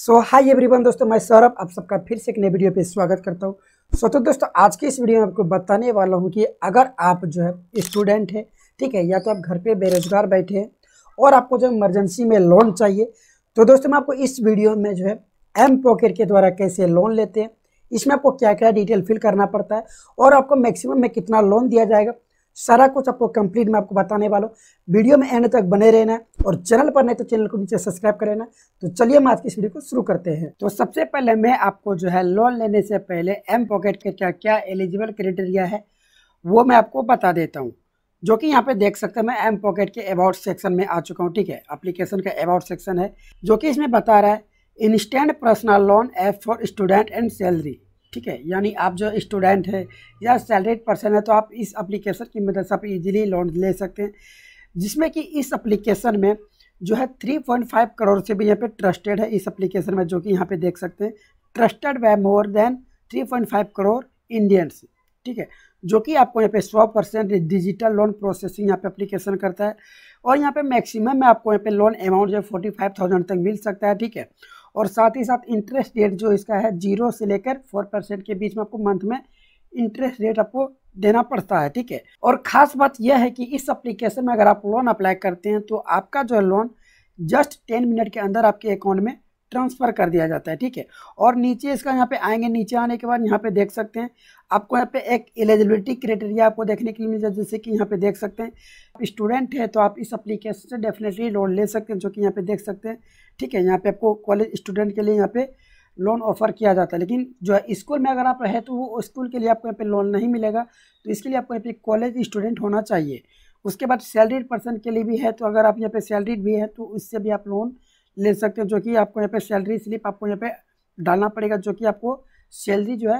सो hi everyone दोस्तों मैं सौरभ आप सबका फिर से एक नए वीडियो पे स्वागत करता हूँ सो so, तो दोस्तों आज की इस वीडियो में आपको बताने वाला हूँ कि अगर आप जो है स्टूडेंट हैं ठीक है या तो आप घर पे बेरोजगार बैठे हैं और आपको जो इमरजेंसी में लोन चाहिए तो दोस्तों मैं आपको इस वीडियो में जो है एम पॉकेट के द्वारा कैसे लोन लेते हैं इसमें आपको क्या क्या डिटेल फिल करना पड़ता है और आपको मैक्सिमम में कितना लोन दिया जाएगा सारा कुछ आपको कंप्लीट मैं आपको बताने वाला हूँ वीडियो में एंड तक बने रहना और चैनल पर नहीं तो चैनल को नीचे सब्सक्राइब कर लेना तो चलिए हम आज की इस वीडियो को शुरू करते हैं तो सबसे पहले मैं आपको जो है लोन लेने से पहले एम पॉकेट के क्या क्या एलिजिबल क्राइटेरिया है वो मैं आपको बता देता हूँ जो कि यहाँ पे देख सकते हैं मैं एम पॉकेट के अबाउट सेक्शन में आ चुका हूँ ठीक है अप्लीकेशन का अबाउट सेक्शन है जो कि इसमें बता रहा है instant personal loan app for student and salary ठीक है यानी आप जो स्टूडेंट है या सैलरीड पर्सन है तो आप इस एप्लीकेशन की मदद से आप इजीली लोन ले सकते हैं जिसमें कि इस एप्लीकेशन में जो है 3.5 करोड़ से भी यहाँ पे ट्रस्टेड है इस एप्लीकेशन में जो कि यहाँ पे देख सकते हैं trusted by more than 3.5 crore Indians ठीक है जो कि आपको यहाँ पे 100 परसेंट डिजिटल लोन प्रोसेसिंग यहाँ पे एप्लीकेशन करता है और यहाँ पे मैक्सिमम में आपको यहाँ पे लोन अमाउंट जो है फोर्टी तक मिल सकता है ठीक है और साथ ही साथ इंटरेस्ट रेट जो इसका है जीरो से लेकर फोर परसेंट के बीच में आपको मंथ में इंटरेस्ट रेट आपको देना पड़ता है ठीक है और ख़ास बात यह है कि इस एप्लीकेशन में अगर आप लोन अप्लाई करते हैं तो आपका जो है लोन जस्ट टेन मिनट के अंदर आपके अकाउंट में ट्रांसफ़र कर दिया जाता है ठीक है और नीचे इसका यहाँ पे आएंगे नीचे आने के बाद यहाँ पे देख सकते हैं आपको यहाँ पे एक एलिजिबिलिटी क्राइटेरिया आपको देखने के लिए मिल जाए जैसे कि यहाँ पे देख सकते हैं स्टूडेंट है तो आप इस अप्लीकेशन से डेफिनेटली लोन ले सकते हैं जो कि यहाँ पे देख सकते हैं ठीक है यहाँ पे आपको कॉलेज स्टूडेंट के लिए यहाँ पे लोन ऑफर किया जाता है लेकिन जो है स्कूल में अगर आप रहे तो वो स्कूल के लिए आपको यहाँ पे लोन नहीं मिलेगा तो इसके लिए आपको यहाँ पे कॉलेज स्टूडेंट होना चाहिए उसके बाद सैलरीड पर्सन के लिए भी है तो अगर आप यहाँ पे सैलरीड भी है तो उससे भी आप लोन ले सकते हो जो कि आपको यहाँ पे सैलरी स्लिप आपको यहाँ पे डालना पड़ेगा जो कि आपको सैलरी जो है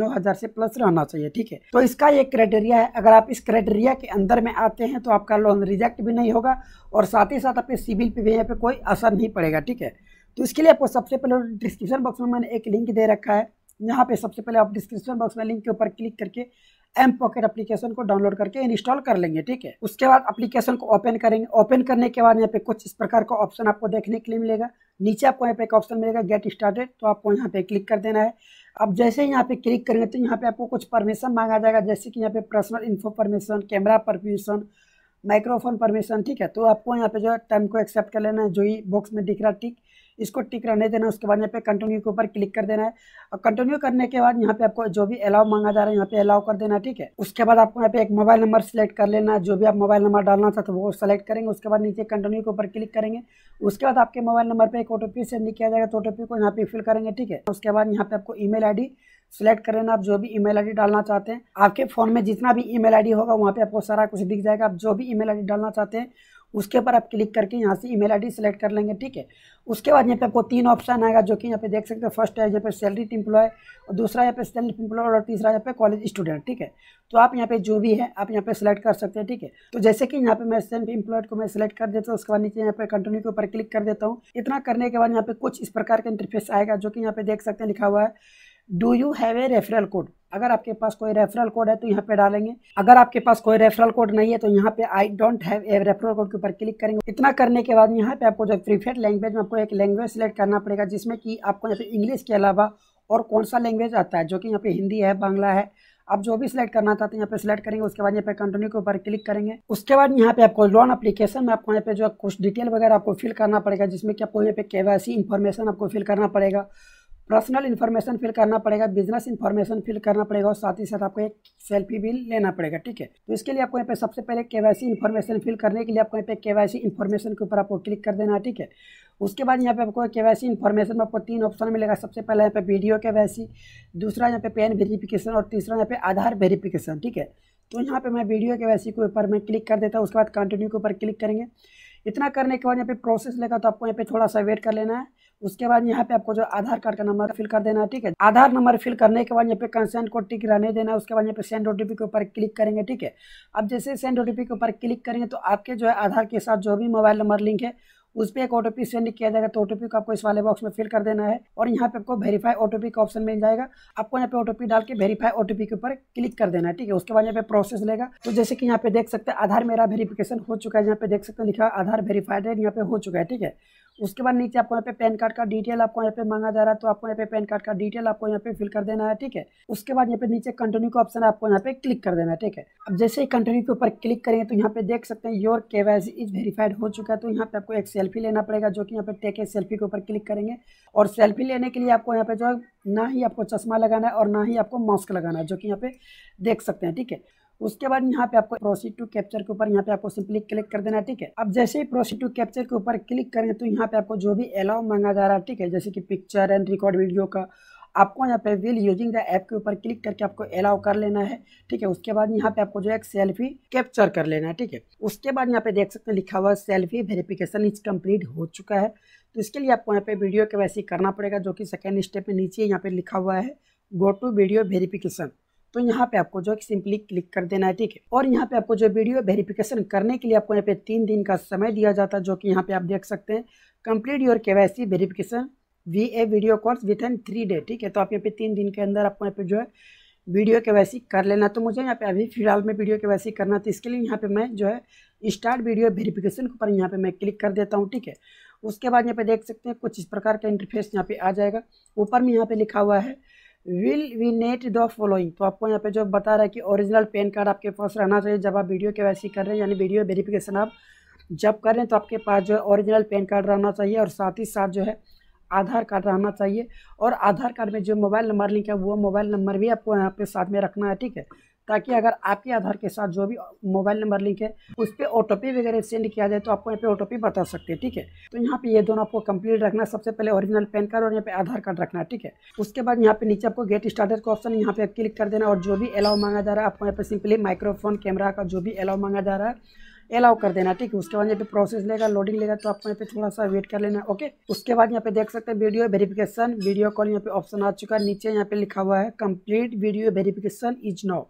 नौ हज़ार से प्लस रहना चाहिए ठीक है तो इसका एक क्राइटेरिया है अगर आप इस क्राइटेरिया के अंदर में आते हैं तो आपका लोन रिजेक्ट भी नहीं होगा और साथ ही साथ आपके सिविल पे भी यहाँ पे कोई असर नहीं पड़ेगा ठीक है तो इसके लिए आपको सबसे पहले डिस्क्रिप्शन बॉक्स में मैंने एक लिंक दे रखा है यहाँ पे सबसे पहले आप डिस्क्रिप्शन बॉक्स में लिंक के ऊपर क्लिक करके एम पॉकेट एप्लीकेशन को डाउनलोड करके इंस्टॉल कर लेंगे ठीक है उसके बाद एप्लीकेशन को ओपन करेंगे ओपन करने के बाद यहाँ पे कुछ इस प्रकार का ऑप्शन आपको देखने के लिए मिलेगा नीचे आपको यहाँ पे एक ऑप्शन मिलेगा गेट स्टार्टेड तो आपको यहाँ पे क्लिक कर देना है अब जैसे यहाँ पे क्लिक करेंगे तो यहाँ पे आपको कुछ परमिशन मांगा जाएगा जैसे कि यहाँ पे personal info permission camera permission microphone permission ठीक है तो आपको यहाँ पे जो है टाइम को एक्सेप्ट कर लेना है जो ही बॉक्स में दिख रहा है ठीक इसको टिक रहने देना उसके बाद यहाँ पे कंटिन्यू के ऊपर क्लिक कर देना है और कंटिन्यू करने के बाद यहाँ पे आपको जो भी अलाउ मांगा जा रहा है यहाँ पे अलाउ कर देना ठीक है उसके बाद आपको यहाँ पे एक मोबाइल नंबर सेलेक्ट कर लेना जो भी आप मोबाइल नंबर डालना चाहते तो वो सेलेक्ट करेंगे उसके बाद नीचे कंटिन्यू के ऊपर क्लिक करेंगे उसके बाद आपके मोबाइल नंबर पर एक ओटीपी सेंड किया जाएगा तो ओटोपी को यहाँ पे फिल करेंगे ठीक है उसके बाद यहाँ पे आपको ई मेल सेलेक्ट कर लेना आप जो भी ईमेल आईडी डालना चाहते हैं आपके फ़ोन में जितना भी ईमेल आईडी होगा वहाँ पे आपको सारा कुछ दिख जाएगा आप जो भी ईमेल आईडी डालना चाहते हैं उसके ऊपर आप क्लिक करके यहाँ से ईमेल आईडी सेलेक्ट कर लेंगे ठीक है उसके बाद यहाँ पे आपको तीन ऑप्शन आएगा जो कि यहाँ पे देख सकते हैं फर्स्ट है यहाँ पे सैलरी इम्प्लॉय और दूसरा यहाँ पे सैलरी इम्प्लॉय और तीसरा यहाँ पे कॉलेज स्टूडेंट ठीक है तो आप यहाँ पे जो भी है आप यहाँ पे सेलेक्ट कर सकते हैं ठीक है तो जैसे कि यहाँ पे मैं सेल्फ इम्प्लॉयड को मैं सिलेक्ट कर देता हूँ उसके बाद नीचे यहाँ पे कंटिन्यू के ऊपर क्लिक कर देता हूँ इतना करने के बाद यहाँ पे कुछ इस प्रकार का इंटरफेस आएगा जो कि यहाँ पे देख सकते हैं लिखा हुआ है do you have a referral code अगर आपके पास कोई रेफरल कोड है तो यहाँ पे डालेंगे अगर आपके पास कोई रेफरल कोड नहीं है तो यहाँ पे I don't have a referral code के ऊपर क्लिक करेंगे इतना करने के बाद यहाँ पे आपको जो प्रीफेड लैंग्वेज में आपको एक लैंग्वेज सेलेक्ट करना पड़ेगा जिसमें कि आपको यहाँ पे इंग्लिश के अलावा और कौन सा लैंग्वेज आता है जो कि यहाँ पे हिंदी है बांग्ला है आप जो भी सिलेक्ट करना चाहते हैं यहाँ पे सिलेक्ट करेंगे उसके बाद यहाँ पे कंटिन्यू के ऊपर क्लिक करेंगे उसके बाद यहाँ पे आपको लोन एप्लीकेशन में आपको यहाँ पे जो कुछ डिटेल वगैरह आपको फिल करना पड़ेगा जिसमें कि आपको यहाँ पे केवासी इन्फॉर्मेशन आपको फिल करना पड़ेगा पर्सनल इन्फॉर्मेशन फिल करना पड़ेगा बिजनेस इन्फॉर्मेशन फिल करना पड़ेगा और साथ ही साथ आपको एक सेल्फी भी लेना पड़ेगा ठीक है तो इसके लिए आपको यहाँ पे सबसे पहले केवाईसी इन्फॉर्मेशन फिल करने के लिए आपको यहाँ पे केवाईसी इन्फॉर्मेशन के ऊपर आपको क्लिक कर देना है ठीक है उसके बाद यहाँ पे आपको केवाईसी इन्फॉर्मेशन में आपको तीन ऑप्शन मिलेगा सबसे पहले यहाँ पे वीडियो केवाईसी दूसरा यहाँ पे पेन वेरीफिकेशन और तीसरा यहाँ पे आधार वेरीफिकेशन ठीक है तो यहाँ पे मैं वीडियो वैसी के ऊपर मैं क्लिक कर देता हूँ उसके बाद कंटिन्यू के ऊपर क्लिक करेंगे इतना करने के बाद यहाँ पे प्रोसेस लेगा तो आपको यहाँ पे थोड़ा सा वेट कर लेना है उसके बाद यहाँ पे आपको जो आधार कार्ड का नंबर फिल कर देना है ठीक है आधार नंबर फिल करने के बाद यहाँ पे कंसेंट को टिक रहने देना है उसके बाद यहाँ पे सेंड ओटीपी के ऊपर क्लिक करेंगे ठीक है अब जैसे सेंड ओटीपी के ऊपर क्लिक करेंगे तो आपके जो है आधार के साथ जो भी मोबाइल नंबर लिंक है उस पर एक ओटीपी सेंड किया जाएगा तो ओटीपी को आपको इस वाले बॉक्स में फिल कर देना है और यहाँ पे आपको वेरीफाई ओटीपी का ऑप्शन मिल जाएगा आपको यहाँ पे ओटीपी डाल के वेरीफाई ओटीपी के ऊपर क्लिक कर देना है ठीक है उसके बाद यहाँ पे प्रोसेस लेगा तो जैसे कि यहाँ पे देख सकते हैं आधार मेरा वेरीफिकेशन हो चुका है यहाँ पे देख सकते हैं लिखा आधार वेरीफाइड है यहाँ पे हो चुका है ठीक है उसके बाद नीचे आपको यहाँ पे पैन कार्ड का डिटेल आपको यहाँ पे मांगा जा रहा है तो आपको यहाँ पे पैन कार्ड का डिटेल आपको यहाँ पे फिल कर देना है ठीक है उसके बाद यहाँ पे नीचे कंटिन्यू का ऑप्शन आपको यहाँ पे क्लिक कर देना है ठीक है अब जैसे ही कंटिन्यू के ऊपर क्लिक करेंगे तो यहाँ पे देख सकते हैं योर के इज वेरीफाइड हो चुका है तो यहाँ पे आपको एक सेल्फी लेना पड़ेगा जो कि यहाँ पे टेक है सेल्फी के ऊपर क्लिक करेंगे और सेल्फी लेने के लिए आपको यहाँ पे जो है ना ही आपको चश्मा लगाना है और ना ही आपको मास्क लगाना है जो कि यहाँ पे देख सकते हैं ठीक है उसके बाद यहाँ पे आपको प्रोसीड टू कैप्चर के ऊपर यहाँ पे आपको सिंपली क्लिक कर देना है ठीक है अब जैसे ही प्रोसीड टू कैप्चर के ऊपर क्लिक करें तो यहाँ पे आपको जो भी अलाउ मांगा जा रहा है ठीक है जैसे कि पिक्चर एंड रिकॉर्ड वीडियो का आपको यहाँ पे विल यूजिंग द ऐप के ऊपर क्लिक करके आपको अलाउ कर लेना है ठीक है उसके बाद यहाँ पे आपको जो है एक सेल्फी कैप्चर कर लेना है ठीक है उसके बाद यहाँ पे देख सकते हैं लिखा हुआ सेल्फी वेरिफिकेशन इज कम्प्लीट हो चुका है तो इसके लिए आपको यहाँ पे वीडियो के वैसे करना पड़ेगा जो कि सेकेंड स्टेप में नीचे यहाँ पे लिखा हुआ है गो टू वीडियो वेरिफिकेशन तो यहाँ पे आपको जो है सिंपली क्लिक कर देना है ठीक है और यहाँ पे आपको जो वीडियो वेरिफिकेशन करने के लिए आपको यहाँ पे तीन दिन का समय दिया जाता है जो कि यहाँ पे आप देख सकते हैं complete your K C verification via a video calls within three day ठीक है तो आप यहाँ पे तीन दिन के अंदर आपको यहाँ पे जो है वीडियो के वैसी कर लेना तो मुझे यहाँ पे अभी फिलहाल में वीडियो के वैसी करना तो इसके लिए यहाँ पे मैं जो है स्टार्ट वीडियो वेरिफिकेशन के ऊपर यहाँ पे मैं क्लिक कर देता हूँ ठीक है उसके बाद यहाँ पे देख सकते हैं कुछ इस प्रकार का इंटरफेस यहाँ पे आ जाएगा ऊपर में यहाँ पे लिखा हुआ है will we need the following तो आपको यहाँ पे जो बता रहा है कि ओरिजिनल पैन कार्ड आपके पास रहना चाहिए जब आप वीडियो के वैसी कर रहे हैं यानी वीडियो वेरिफिकेशन आप जब कर रहे हैं तो आपके पास जो है ओरिजिनल पैन कार्ड रहना चाहिए और साथ ही साथ जो है आधार कार्ड रहना चाहिए और आधार कार्ड में जो मोबाइल नंबर लिंक है वो मोबाइल नंबर भी आपको यहाँ पे साथ में रखना है ठीक है ताकि अगर आपके आधार के साथ जो भी मोबाइल नंबर लिंक है उस पर ओ वगैरह सेंड किया जाए तो आपको यहाँ पे ओ बता सकते हैं ठीक है तो यहाँ पे ये दोनों आपको कंप्लीट रखना सबसे पहले ओरिजिनल पैन कार्ड और यहाँ पे आधार कार्ड रखना है ठीक है उसके बाद यहाँ पे नीचे आपको गेट स्टार्टर का ऑप्शन यहाँ पे क्लिक कर देना और जो भी अलाउ मांगा जा रहा है आपको यहाँ पे सिंपली माइक्रोफोन कैमरा का जो भी अलाउ मांगा जा रहा है अलाउ कर देना ठीक है उसके बाद यहाँ पे प्रोसेस लेगा लोडिंग लेगा तो आपको यहाँ पे थोड़ा सा वेट कर लेना ओके उसके बाद यहाँ पे देख सकते हैं वीडियो वेरिफिकेशन वीडियो कॉल यहाँ पे ऑप्शन आ चुका है नीचे यहाँ पे लिखा हुआ है complete video verification is now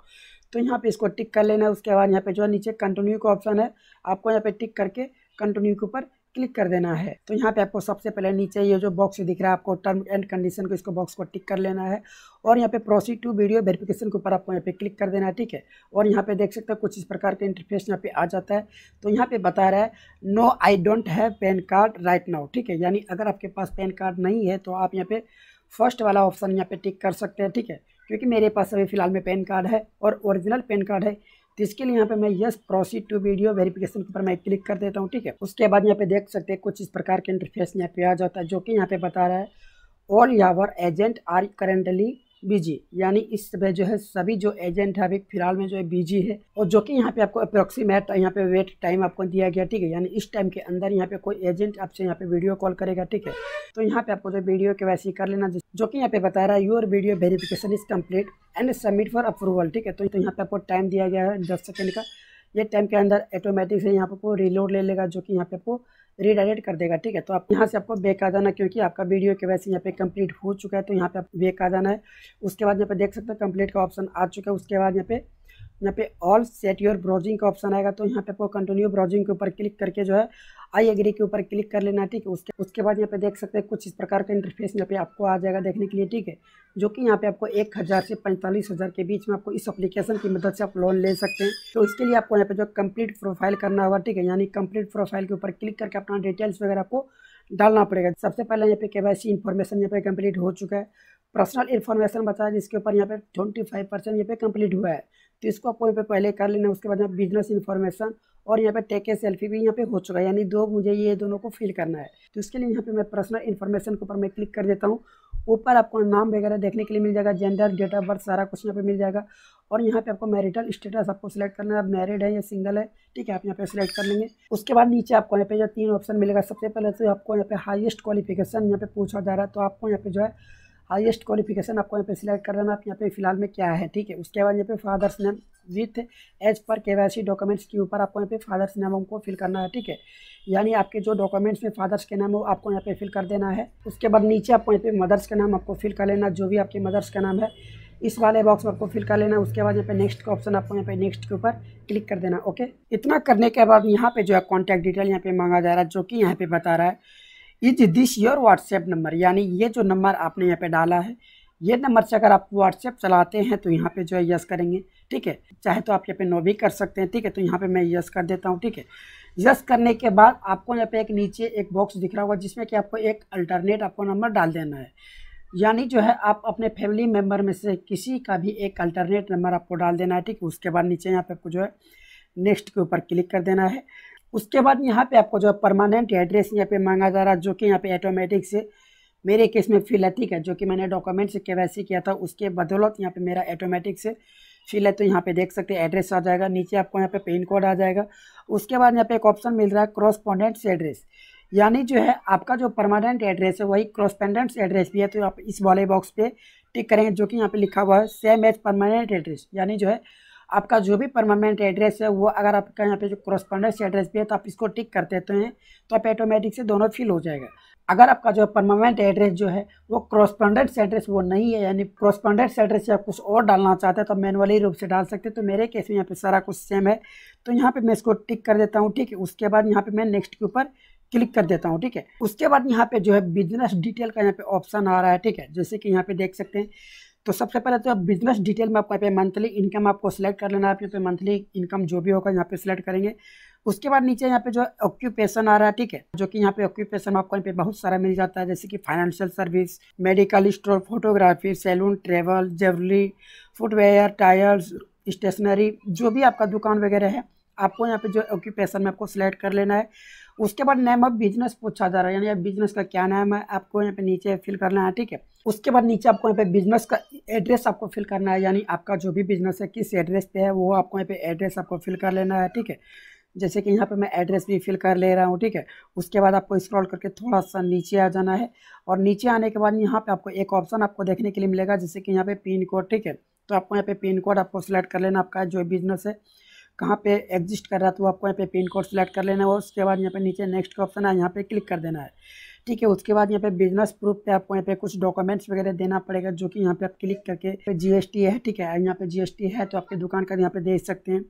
तो यहाँ पे इसको टिक कर लेना है उसके बाद यहाँ पे जो है नीचे कंटिन्यू का ऑप्शन है आपको यहाँ पे टिक करके कंटिन्यू के ऊपर क्लिक कर देना है तो यहाँ पे आपको सबसे पहले नीचे ये जो बॉक्स दिख रहा है आपको टर्म एंड कंडीशन को इसको बॉक्स को टिक कर लेना है और यहाँ पे प्रोसीड टू वीडियो वेरिफिकेशन के ऊपर आपको यहाँ पे क्लिक कर देना है ठीक है और यहाँ पे देख सकते हो कुछ इस प्रकार के इंटरफेस यहाँ पे आ जाता है तो यहाँ पे बता रहा है no I don't have PAN card right now ठीक है यानी अगर आपके पास पैन कार्ड नहीं है तो आप यहाँ पे फर्स्ट वाला ऑप्शन यहाँ पे टिक कर सकते हैं ठीक है क्योंकि मेरे पास अभी फ़िलहाल में पैन कार्ड है और ओरिजिनल पैन कार्ड है तो इसके लिए यहाँ पे मैं yes proceed to video verification के ऊपर मैं क्लिक कर देता हूँ ठीक है उसके बाद यहाँ पे देख सकते हैं कुछ इस प्रकार के इंटरफेस यहाँ पे आ जाता है जो कि यहाँ पे बता रहा है all our agent are currently busy यानी इस समय जो है सभी जो एजेंट है अभी फिलहाल में जो है बीजी है और जो कि यहाँ पे आपको अप्रोक्सीमेट यहाँ पे वेट टाइम आपको दिया गया ठीक है यानी इस टाइम के अंदर यहाँ पे कोई एजेंट आपसे यहाँ पे वीडियो कॉल करेगा ठीक है तो यहाँ पे आपको जो वीडियो के वैसे कर लेना जो कि यहाँ पे बता रहा है your video verification is complete and submit for approval ठीक है तो, तो यहाँ पे आपको टाइम दिया गया है दस सेकेंड का ये टाइम के अंदर ऑटोमेटिक से यहाँ पर रिलोड ले लेगा जो कि यहाँ पे आपको रीडायरेक्ट कर देगा ठीक है तो आप यहाँ से आपको बैक आ जाना क्योंकि आपका वीडियो के वैसे यहाँ पे कंप्लीट हो चुका है तो यहाँ पे आप बैक आ जाना है उसके बाद यहाँ पे देख सकते हैं कंप्लीट का ऑप्शन आ चुका है उसके बाद यहाँ पे यहाँ पे ऑल सेट योर ब्राउजिंग का ऑप्शन आएगा तो यहाँ पे आपको कंटिन्यू ब्राउजिंग के ऊपर क्लिक करके जो है आई एग्री के ऊपर क्लिक कर लेना ठीक है उसके उसके बाद यहाँ पे देख सकते हैं कुछ इस प्रकार का इंटरफेस यहाँ पे आपको आ जाएगा देखने के लिए ठीक है जो कि यहाँ पे आपको एक हज़ार से पैंतालीस हज़ार के बीच में आपको इस अप्लीकेशन की मदद से आप लोन ले सकते हैं तो इसके लिए आपको यहाँ पे जो कम्प्लीट प्रोफाइल करना होगा ठीक है यानी कम्प्लीट प्रोफाइल के ऊपर क्लिक करके अपना डिटेल्स वगैरह आपको डालना पड़ेगा सबसे पहले यहाँ पे के वाई सी इन्फॉर्मेशन यहाँ पे कम्प्लीट हो चुका है पर्सनल इन्फॉर्मेशन बताया जिसके ऊपर यहाँ पे ट्वेंटी फाइव परसेंट यहाँ पे कंप्लीट हुआ है तो इसको आपको यहाँ पे पहले कर लेना उसके बाद यहाँ बिजनेस इन्फॉर्मेशन और यहाँ पे टेक ए सेल्फी भी यहाँ पे हो चुका है यानी दो मुझे ये दोनों को फिल करना है तो इसके लिए यहाँ पे मैं पर्सनल इन्फॉर्मेशन के ऊपर मैं क्लिक कर देता हूँ ऊपर आपको नाम वगैरह देखने के लिए मिल जाएगा जेंडर डेट ऑफ बर्थ सारा कुछ यहाँ पे मिल जाएगा और यहाँ पे आपको मैरिटल स्टेटस आपको सिलेक्ट करना है आप मैरिड है या सिंगल है ठीक है आप यहाँ पे सिलेक्ट कर लेंगे उसके बाद नीचे आपको यहाँ पे जो तीन ऑप्शन मिलेगा सबसे पहले तो आपको यहाँ पे हाईएस्ट क्वालिफिकेशन यहाँ पे पूछा जा रहा है तो आपको यहाँ पे जो है हाईएस्ट क्वालिफिकेशन आपको यहाँ पे सिलेक्ट कर लेना आप यहाँ पे फिलहाल में क्या है ठीक है उसके बाद यहाँ पे father's name with as per के डॉक्यूमेंट्स के ऊपर आपको यहाँ पे फादर्स नेम को फिल करना है ठीक है यानी आपके जो डॉक्यूमेंट्स में फादर्स के नाम हो आपको यहाँ पे फिल कर देना है उसके बाद नीचे आपको यहाँ पे मदर्स का नाम आपको फिल कर लेना जो भी आपके मदर्स का नाम है इस वाले बॉक्स में आपको फिल कर लेना उसके बाद यहाँ पे नेक्स्ट का ऑप्शन आपको यहाँ पे नेक्स्ट के ऊपर क्लिक कर देना ओके इतना करने के बाद यहाँ पे जो है कॉन्टैक्ट डिटेल यहाँ पे मांगा जा रहा है जो कि यहाँ पे बता रहा है is this your WhatsApp number यानी ये जो नंबर आपने यहाँ पे डाला है ये नंबर से अगर आप व्हाट्सएप चलाते हैं तो यहाँ पे जो है यस करेंगे ठीक है चाहे तो आप यहाँ पे नो भी कर सकते हैं ठीक है तो यहाँ पे मैं यस कर देता हूँ ठीक है यस करने के बाद आपको यहाँ पे एक नीचे एक बॉक्स दिख रहा होगा जिसमें कि आपको एक अल्टरनेट आपको नंबर डाल देना है यानी जो है आप अपने फैमिली मेम्बर में से किसी का भी एक अल्टरनेट नंबर आपको डाल देना है ठीक है उसके बाद नीचे यहाँ पे आपको जो है नेक्स्ट के ऊपर क्लिक कर देना है उसके बाद यहाँ पे आपको जो है परमानेंट एड्रेस यहाँ पे मांगा जा रहा है जो कि यहाँ पे ऑटोमेटिक से मेरे केस में फिलतिक है जो कि मैंने डॉक्यूमेंट से के किया था उसके बदौलत यहाँ पे मेरा ऑटोमेटिक से फिल है तो यहाँ पे देख सकते हैं एड्रेस आ जाएगा नीचे आपको यहाँ पे पिन कोड आ जाएगा उसके बाद यहाँ पे एक ऑप्शन मिल रहा है क्रॉसपोंडेंट्स एड्रेस यानी जो है आपका जो परमानेंट एड्रेस है वही क्रॉसपेंडेंट्स एड्रेस भी है तो आप इस वाले बॉक्स पे टिक करेंगे जो कि यहाँ पे लिखा हुआ है सेम एज परमानेंट एड्रेस यानी जो है आपका जो भी परमानेंट एड्रेस है वो अगर आपका यहाँ पे जो क्रॉसपॉन्डेंस एड्रेस भी है तो आप इसको टिक कर देते हैं तो आप ऑटोमेटिक से दोनों फिल हो जाएगा अगर आपका जो परमानेंट एड्रेस जो है वो क्रॉसपॉन्डेंट्स एड्रेस वो नहीं है यानी क्रॉसपॉन्डेंट्स एड्रेस से आप कुछ और डालना चाहते हैं तो मैनुअली रूप से डाल सकते हैं तो मेरे केस में यहाँ पे सारा कुछ सेम है तो यहाँ पे मैं इसको टिक कर देता हूँ ठीक है उसके बाद यहाँ पे मैं नेक्स्ट के ऊपर क्लिक कर देता हूँ ठीक है उसके बाद यहाँ पे जो है बिजनेस डिटेल का यहाँ पे ऑप्शन आ रहा है ठीक है जैसे कि यहाँ पे देख सकते हैं तो सबसे पहले तो आप बिजनेस डिटेल में आपको यहाँ पे मंथली इनकम आपको सिलेक्ट कर लेना है आप तो मंथली इनकम जो भी होगा यहाँ पे सिलेक्ट करेंगे उसके बाद नीचे यहाँ पे जो ऑक्यूपेशन आ रहा है ठीक है जो कि यहाँ पे ऑक्यूपेशन आपको यहाँ पे बहुत सारा मिल जाता है जैसे कि financial service medical store photography salon travel jewellery footwear tyres stationery जो भी आपका दुकान वगैरह है आपको यहाँ पे जो ऑक्यूपेशन में आपको सिलेक्ट कर लेना है उसके बाद नेम ऑफ बिजनेस पूछा जा रहा है यानी बिजनेस का क्या नाम है आपको यहाँ पे नीचे फिल करना है ठीक है उसके बाद नीचे आपको यहाँ पे बिजनेस का एड्रेस आपको फिल करना है यानी आपका जो भी बिजनेस है किस एड्रेस पे है वो आपको यहाँ पे एड्रेस आपको फिल कर लेना है ठीक है जैसे कि यहाँ पे मैं एड्रेस भी फिल कर ले रहा हूँ ठीक है उसके बाद आपको स्क्रॉल करके थोड़ा सा नीचे आ जाना है और नीचे आने के बाद यहाँ पे आपको एक ऑप्शन आपको देखने के लिए मिलेगा जैसे कि यहाँ पे पिन कोड ठीक है तो आपको यहाँ पे पिन कोड आपको सेलेक्ट कर लेना आपका जो बिजनेस है कहाँ पे एग्जिस्ट कर रहा था वो आपको यहाँ पे पिन कोड सेलेक्ट कर लेना है और उसके बाद यहाँ पे नीचे नेक्स्ट का ऑप्शन है यहाँ पे क्लिक कर देना है ठीक है उसके बाद यहाँ पे बिजनेस प्रूफ पे आपको यहाँ पे कुछ डॉक्यूमेंट्स वगैरह देना पड़ेगा जो कि यहाँ पे आप क्लिक करके टी है ठीक है यहाँ पे टी है तो आपकी दुकान का यहाँ पे दे सकते हैं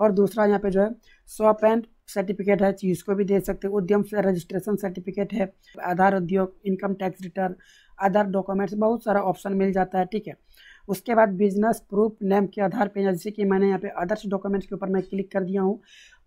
और दूसरा यहाँ पे जो है शॉप एंड सर्टिफिकेट है चीज़ को भी दे सकते हैं उद्यम से रजिस्ट्रेशन सर्टिफिकेट है Aadhaar Udyog income tax return other documents बहुत सारा ऑप्शन मिल जाता है ठीक है उसके बाद बिजनेस प्रूफ नेम के आधार पे जैसे कि मैंने यहाँ पे अदर्स डॉक्यूमेंट्स के ऊपर मैं क्लिक कर दिया हूँ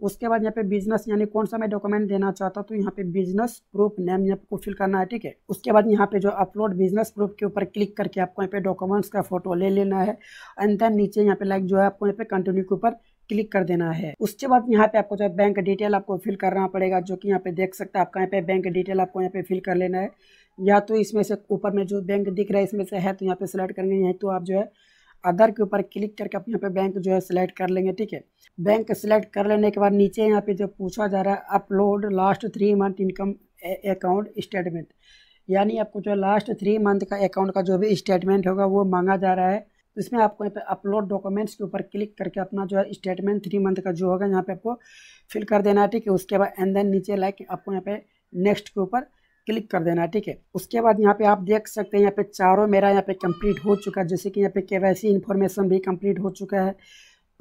उसके बाद यहाँ पे बिजनेस यानी कौन सा मैं डॉक्यूमेंट देना चाहता हूँ तो यहाँ पे बिजनेस प्रूफ नेम यहाँ को फिल करना है ठीक है उसके बाद यहाँ पे जो अपलोड बिजनेस प्रूफ के ऊपर क्लिक करके आपको यहाँ पे डॉक्यूमेंट्स का फोटो ले लेना है एंड देन नीचे यहाँ पे लाइक जो है आपको यहाँ पे कंटिन्यू के ऊपर क्लिक कर देना है उसके बाद यहाँ पे आपको जो बैंक डिटेल आपको फिल करना पड़ेगा जो कि यहाँ पे देख सकते हैं आपका यहाँ पे बैंक डिटेल आपको यहाँ पे फिल कर लेना है या तो इसमें से ऊपर में जो बैंक दिख रहा है इसमें से है तो यहाँ पे सिलेक्ट करेंगे नहीं तो आप जो है अदर के ऊपर क्लिक करके अपने यहाँ पे बैंक जो है सिलेक्ट कर लेंगे ठीक है बैंक सिलेक्ट कर लेने के बाद नीचे यहाँ पे जो पूछा जा रहा है upload last three month income account statement यानी आपको जो लास्ट थ्री मंथ का अकाउंट का जो भी स्टेटमेंट होगा वो मांगा जा रहा है तो इसमें आपको यहाँ पे अपलोड डॉक्यूमेंट्स के ऊपर क्लिक करके अपना जो है स्टेटमेंट थ्री मंथ का जो होगा यहाँ पे आपको फिल कर देना है ठीक है उसके बाद एंड देन नीचे लाइक आपको यहाँ पे नेक्स्ट के ऊपर क्लिक कर देना है ठीक है उसके बाद यहाँ पे आप देख सकते हैं यहाँ पे चारों मेरा यहाँ पे कंप्लीट हो चुका है जैसे कि यहाँ पे केवाईसी इन्फॉर्मेशन भी कंप्लीट हो चुका है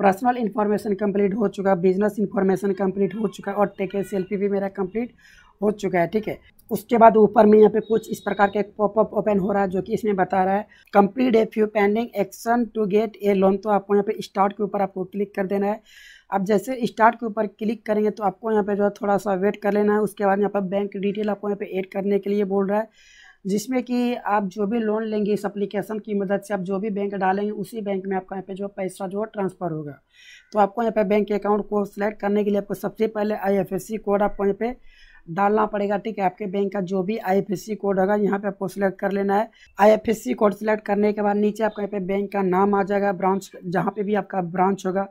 पर्सनल इन्फॉर्मेशन कंप्लीट हो चुका है बिजनेस इन्फॉर्मेशन कंप्लीट हो चुका है और टेके सेल्फी भी मेरा कंप्लीट हो चुका है ठीक है उसके बाद ऊपर में यहाँ पे कुछ इस प्रकार का एक पॉपअप ओपन हो रहा है जो कि इसमें बता रहा है complete a few pending action to get a loan तो आपको यहाँ पे स्टार्ट के ऊपर आपको क्लिक कर देना है आप जैसे स्टार्ट के ऊपर क्लिक करेंगे तो आपको यहाँ पे जो है थोड़ा सा वेट कर लेना है उसके बाद यहाँ पर बैंक डिटेल आपको यहाँ पे ऐड करने के लिए बोल रहा है जिसमें कि आप जो भी लोन लेंगे इस अप्लीकेशन की मदद से आप जो भी बैंक डालेंगे उसी बैंक में आपका यहाँ पे जो पैसा जो है ट्रांसफ़र होगा तो आपको यहाँ पे बैंक अकाउंट को सिलेक्ट करने के लिए आपको सबसे पहले आईएफएससी कोड आपको यहाँ पे डालना पड़ेगा ठीक है आपके बैंक का जो भी आईएफएससी कोड होगा यहाँ पे आपको सिलेक्ट कर लेना है आईएफएससी कोड सिलेक्ट करने के बाद नीचे आपका यहाँ पे बैंक का नाम आ जाएगा ब्रांच जहाँ पे भी आपका ब्रांच होगा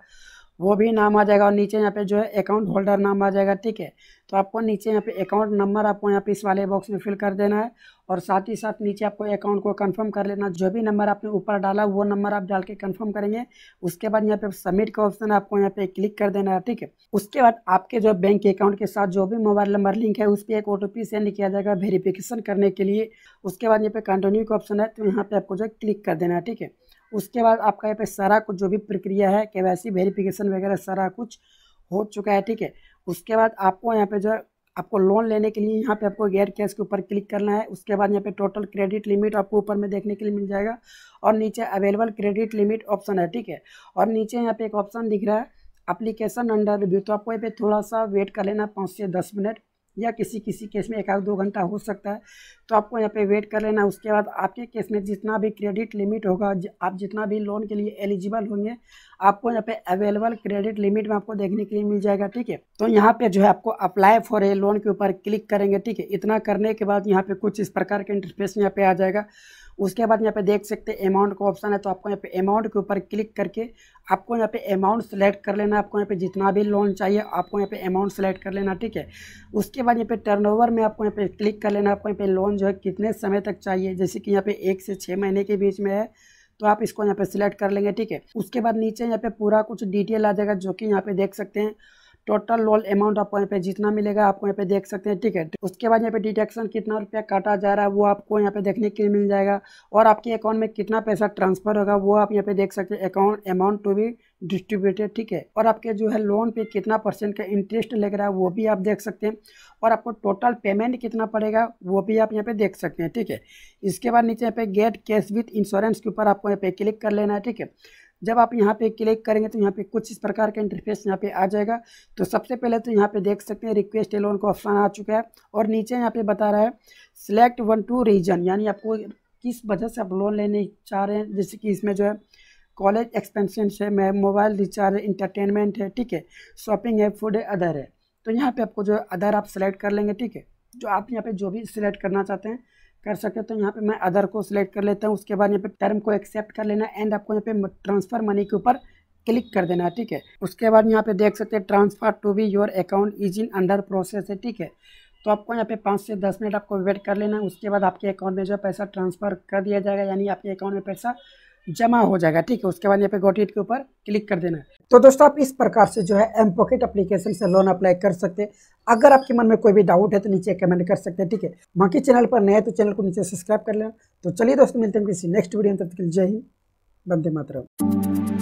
वो भी नाम आ जाएगा और नीचे यहाँ पे जो है अकाउंट होल्डर नाम आ जाएगा ठीक है तो आपको नीचे यहाँ पे अकाउंट नंबर आपको यहाँ पे इस वाले बॉक्स में फिल कर देना है और साथ ही साथ नीचे आपको अकाउंट को कंफर्म कर लेना जो भी नंबर आपने ऊपर डाला वो नंबर आप डाल के कंफर्म करेंगे उसके बाद यहाँ पे सबमिट का ऑप्शन आपको यहाँ पे क्लिक कर देना है ठीक है उसके बाद आपके जो बैंक अकाउंट के साथ जो भी मोबाइल नंबर लिंक है उस पर एक ओ सेंड किया जाएगा वेरीफिकेशन करने के लिए उसके बाद यहाँ पे कंटिन्यू का ऑप्शन है तो यहाँ पे आपको जो क्लिक कर देना है ठीक है उसके बाद आपका यहाँ पे सारा कुछ जो भी प्रक्रिया है के वेरीफिकेशन वगैरह सारा कुछ हो चुका है ठीक है उसके बाद आपको यहाँ पे जो है आपको लोन लेने के लिए यहाँ पे आपको गैर कैश के ऊपर क्लिक करना है उसके बाद यहाँ पे टोटल क्रेडिट लिमिट आपको ऊपर में देखने के लिए मिल जाएगा और नीचे अवेलेबल क्रेडिट लिमिट ऑप्शन है ठीक है और नीचे यहाँ पे एक ऑप्शन दिख रहा है अप्लीकेशन अंडर रिव्यू तो आपको यहाँ पे थोड़ा सा वेट कर लेना पाँच से दस मिनट या किसी किसी केस में एक आध दो घंटा हो सकता है तो आपको यहाँ पे वेट कर लेना उसके बाद आपके केस में जितना भी क्रेडिट लिमिट होगा आप जितना भी लोन के लिए एलिजिबल होंगे आपको यहाँ पे अवेलेबल क्रेडिट लिमिट में आपको देखने के लिए मिल जाएगा ठीक है तो यहाँ पे जो है आपको अप्लाई फॉर ए लोन के ऊपर क्लिक करेंगे ठीक है इतना करने के बाद यहाँ पे कुछ इस प्रकार का इंटरफेस यहाँ पे आ जाएगा उसके बाद यहाँ पे देख सकते हैं अमाउंट का ऑप्शन है तो आपको यहाँ पे अमाउंट के ऊपर क्लिक करके आपको यहाँ पे अमाउंट सेलेक्ट कर लेना आपको यहाँ पे जितना भी लोन चाहिए आपको यहाँ पे अमाउंट सेलेक्ट कर लेना ठीक है उसके बाद यहाँ पे टर्नओवर में आपको यहाँ पे क्लिक कर लेना आपको यहाँ पे लोन जो है कितने समय तक चाहिए जैसे कि यहाँ पे एक से छः महीने के बीच में है तो आप इसको यहाँ पे सिलेक्ट कर लेंगे ठीक है उसके बाद नीचे यहाँ पे पूरा कुछ डिटेल आ जाएगा जो कि यहाँ पे देख सकते हैं टोटल लोन अमाउंट आपको यहाँ पे जितना मिलेगा आपको यहाँ पे देख सकते हैं ठीक है तो उसके बाद यहाँ पे डिटेक्शन कितना रुपया काटा जा रहा है वो आपको यहाँ पे देखने के लिए मिल जाएगा और आपके अकाउंट में कितना पैसा ट्रांसफर होगा वो आप यहाँ पे देख सकते हैं अकाउंट अमाउंट टू भी डिस्ट्रीब्यूटेड ठीक है और आपके जो है लोन पे कितना परसेंट का इंटरेस्ट लग रहा है वो भी आप देख सकते हैं और आपको टोटल पेमेंट कितना पड़ेगा वो भी आप यहाँ पे देख सकते हैं ठीक है इसके बाद नीचे यहाँ पे गेट कैश विथ इंश्योरेंस के ऊपर आपको यहाँ पे क्लिक कर लेना है ठीक है जब आप यहाँ पे क्लिक करेंगे तो यहाँ पे कुछ इस प्रकार का इंटरफेस यहाँ पे आ जाएगा तो सबसे पहले तो यहाँ पे देख सकते हैं रिक्वेस्ट लोन का ऑप्शन आ चुका है और नीचे यहाँ पे बता रहा है सिलेक्ट वन टू रीजन यानी आपको किस वजह से आप लोन लेने चाह रहे हैं जैसे कि इसमें जो है कॉलेज एक्सपेंशन है मोबाइल रिचार्ज है इंटरटेनमेंट है ठीक है शॉपिंग है फूड है अदर है तो यहाँ पर आपको जो है अदर आप सेलेक्ट कर लेंगे ठीक है जो आप यहाँ पर जो भी सिलेक्ट करना चाहते हैं कर सकते हो तो यहाँ पे मैं अदर को सिलेक्ट कर लेता हूँ उसके बाद यहाँ पे टर्म को एक्सेप्ट कर लेना एंड आपको यहाँ पे ट्रांसफ़र मनी के ऊपर क्लिक कर देना है ठीक है उसके बाद यहाँ पे देख सकते हैं transfer to be your account is in under process है ठीक है तो आपको यहाँ पे पाँच से दस मिनट आपको वेट कर लेना उसके बाद आपके अकाउंट में जो पैसा ट्रांसफ़र कर दिया जाएगा यानी आपके अकाउंट में पैसा जमा हो जाएगा ठीक है उसके बाद यहाँ पे गोटेट के ऊपर क्लिक कर देना है तो दोस्तों आप इस प्रकार से जो है एम पॉकेट अप्लीकेशन से लोन अप्लाई कर सकते हैं अगर आपके मन में कोई भी डाउट है तो नीचे कमेंट कर सकते हैं ठीक है बाकी चैनल पर नए तो चैनल को नीचे सब्सक्राइब कर लेना तो चलिए दोस्तों मिलते हैं किसी नेक्स्ट वीडियो में तब तक जय हिंद बंदे मातरम